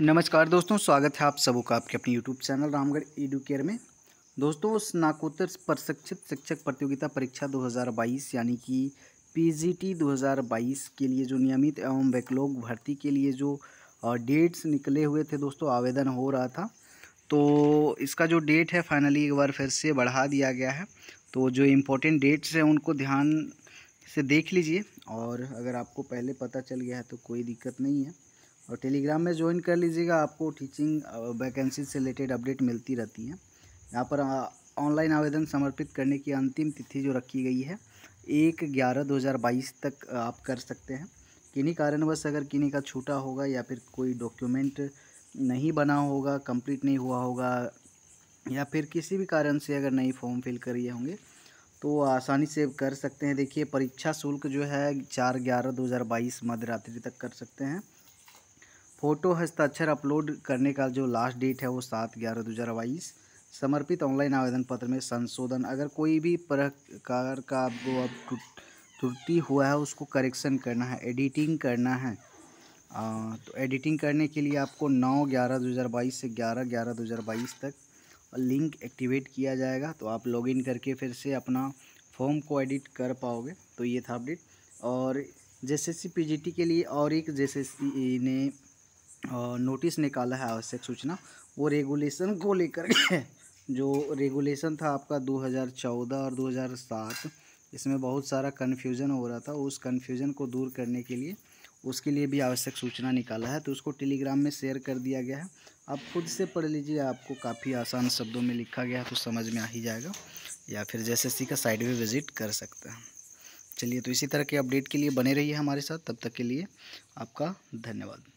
नमस्कार दोस्तों स्वागत है आप सबों का आपके अपने YouTube channel Ramgarh edu care में दोस्तों स्नाकोत्तर प्रशिक्षित शिक्षक प्रतियोगिता परीक्षा 2022 यानी कि पीजीटी 2022 के लिए जो नियमित एवं बैकलॉग भर्ती के लिए जो डेट्स निकले हुए थे दोस्तों आवेदन हो रहा था तो इसका जो डेट है फाइनली एक बार फिर से बढ़ा दिया गया है तो जो इम्पोर्टेंट डेट्स हैं उनको ध्यान से देख लीजिए और अगर आपको पहले पता चल गया है तो कोई दिक्कत नहीं है और टेलीग्राम में ज्वाइन कर लीजिएगा आपको टीचिंग वैकेंसी uh, से रिलेटेड अपडेट मिलती रहती हैं यहाँ पर ऑनलाइन uh, आवेदन समर्पित करने की अंतिम तिथि जो रखी गई है एक ग्यारह दो हज़ार बाईस तक uh, आप कर सकते हैं किन्हीं कारणवश अगर किन्हीं का छूटा होगा या फिर कोई डॉक्यूमेंट नहीं बना होगा कंप्लीट नहीं हुआ होगा या फिर किसी भी कारण से अगर नई फॉर्म फिल करिए होंगे तो आसानी से कर सकते हैं देखिए परीक्षा शुल्क जो है चार ग्यारह दो हज़ार बाईस मध्यरात्रि तक कर सकते हैं फ़ोटो हस्ताक्षर अपलोड करने का जो लास्ट डेट है वो सात ग्यारह दो हज़ार बाईस समर्पित ऑनलाइन आवेदन पत्र में संशोधन अगर कोई भी प्रकार का आपको अब त्रुटि हुआ है उसको करेक्शन करना है एडिटिंग करना है आ, तो एडिटिंग करने के लिए आपको नौ ग्यारह दो हज़ार बाईस से ग्यारह ग्यारह दो हज़ार बाईस तक लिंक एक्टिवेट किया जाएगा तो आप लॉगिन करके फिर से अपना फॉर्म को एडिट कर पाओगे तो ये था अपडेट और जे एस के लिए और एक जे e ने नोटिस निकाला है आवश्यक सूचना वो रेगुलेशन को लेकर के जो रेगुलेशन था आपका 2014 और 2007 इसमें बहुत सारा कन्फ्यूज़न हो रहा था उस कन्फ्यूज़न को दूर करने के लिए उसके लिए भी आवश्यक सूचना निकाला है तो उसको टेलीग्राम में शेयर कर दिया गया है आप खुद से पढ़ लीजिए आपको काफ़ी आसान शब्दों में लिखा गया है तो समझ में आ ही जाएगा या फिर जैसे सी का साइड भी विज़िट कर सकते हैं चलिए तो इसी तरह के अपडेट के लिए बने रहिए हमारे साथ तब तक के लिए आपका धन्यवाद